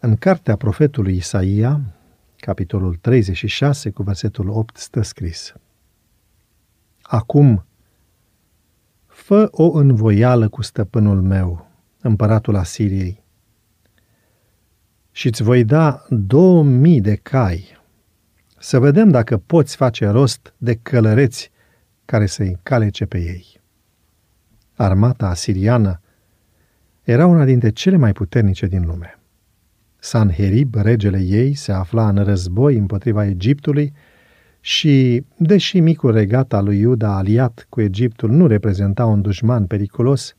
În cartea profetului Isaia, capitolul 36, cu versetul 8, stă scris Acum, fă o învoială cu stăpânul meu, împăratul Asiriei, și îți voi da două mii de cai, să vedem dacă poți face rost de călăreți care să-i calece pe ei. Armata asiriană era una dintre cele mai puternice din lume. Sanherib, regele ei, se afla în război împotriva Egiptului și, deși micul regat al lui Iuda aliat cu Egiptul nu reprezenta un dușman periculos,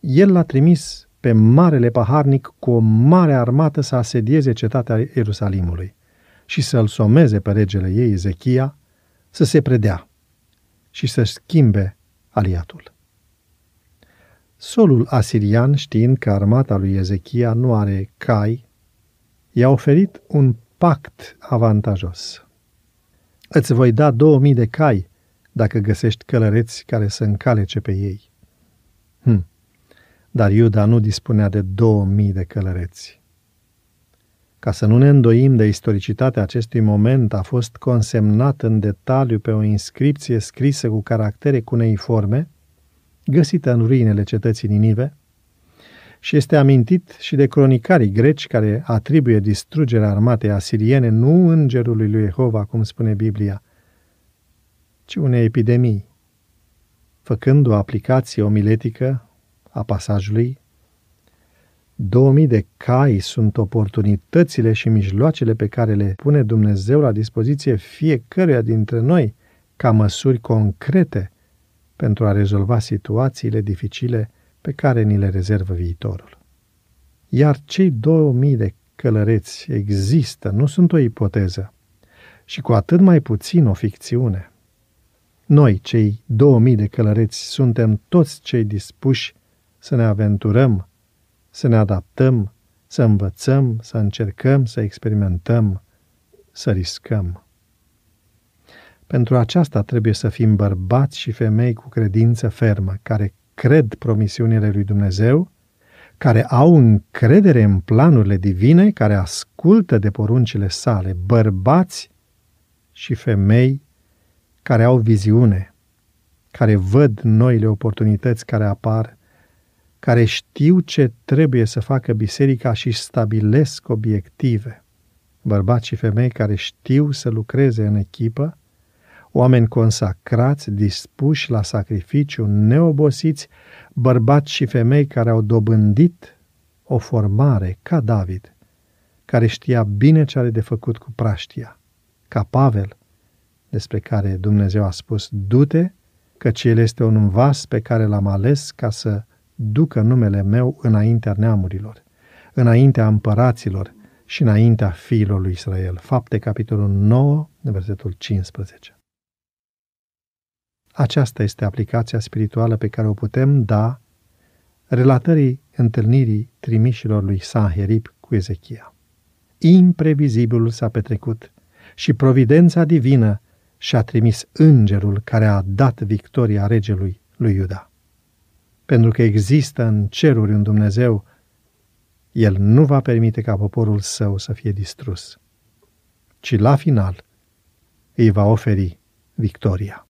el l-a trimis pe marele paharnic cu o mare armată să asedieze cetatea Ierusalimului și să-l someze pe regele ei, Ezechia, să se predea și să schimbe aliatul. Solul asirian, știind că armata lui Ezechia nu are cai i-a oferit un pact avantajos. Îți voi da 2000 de cai dacă găsești călăreți care să încalece pe ei. Hm. Dar Iuda nu dispunea de 2000 de călăreți. Ca să nu ne îndoim de istoricitatea acestui moment, a fost consemnat în detaliu pe o inscripție scrisă cu caractere cuneiforme, găsită în ruinele cetății Ninive, și este amintit și de cronicarii greci care atribuie distrugerea armatei asiriene nu îngerului lui Jehova, cum spune Biblia, ci unei epidemii. Făcând o aplicație omiletică a pasajului, 2000 de cai sunt oportunitățile și mijloacele pe care le pune Dumnezeu la dispoziție fiecăruia dintre noi ca măsuri concrete pentru a rezolva situațiile dificile pe care ni le rezervă viitorul. Iar cei 2000 de călăreți există, nu sunt o ipoteză, și cu atât mai puțin o ficțiune. Noi, cei 2000 de călăreți, suntem toți cei dispuși să ne aventurăm, să ne adaptăm, să învățăm, să încercăm, să experimentăm, să riscăm. Pentru aceasta trebuie să fim bărbați și femei cu credință fermă, care cred promisiunile lui Dumnezeu, care au încredere în planurile divine, care ascultă de poruncile sale, bărbați și femei care au viziune, care văd noile oportunități care apar, care știu ce trebuie să facă biserica și stabilesc obiective. Bărbați și femei care știu să lucreze în echipă, oameni consacrați, dispuși la sacrificiu, neobosiți, bărbați și femei care au dobândit o formare ca David, care știa bine ce are de făcut cu praștia, ca Pavel, despre care Dumnezeu a spus, du-te, căci el este un vas pe care l-am ales ca să ducă numele meu înaintea neamurilor, înaintea împăraților și înaintea fiilor lui Israel. Fapte, capitolul 9, versetul 15. Aceasta este aplicația spirituală pe care o putem da relatării întâlnirii trimișilor lui Sanherib cu Ezechia. Imprevizibilul s-a petrecut și providența divină și-a trimis îngerul care a dat victoria regelui lui Iuda. Pentru că există în ceruri un Dumnezeu, el nu va permite ca poporul său să fie distrus, ci la final îi va oferi victoria.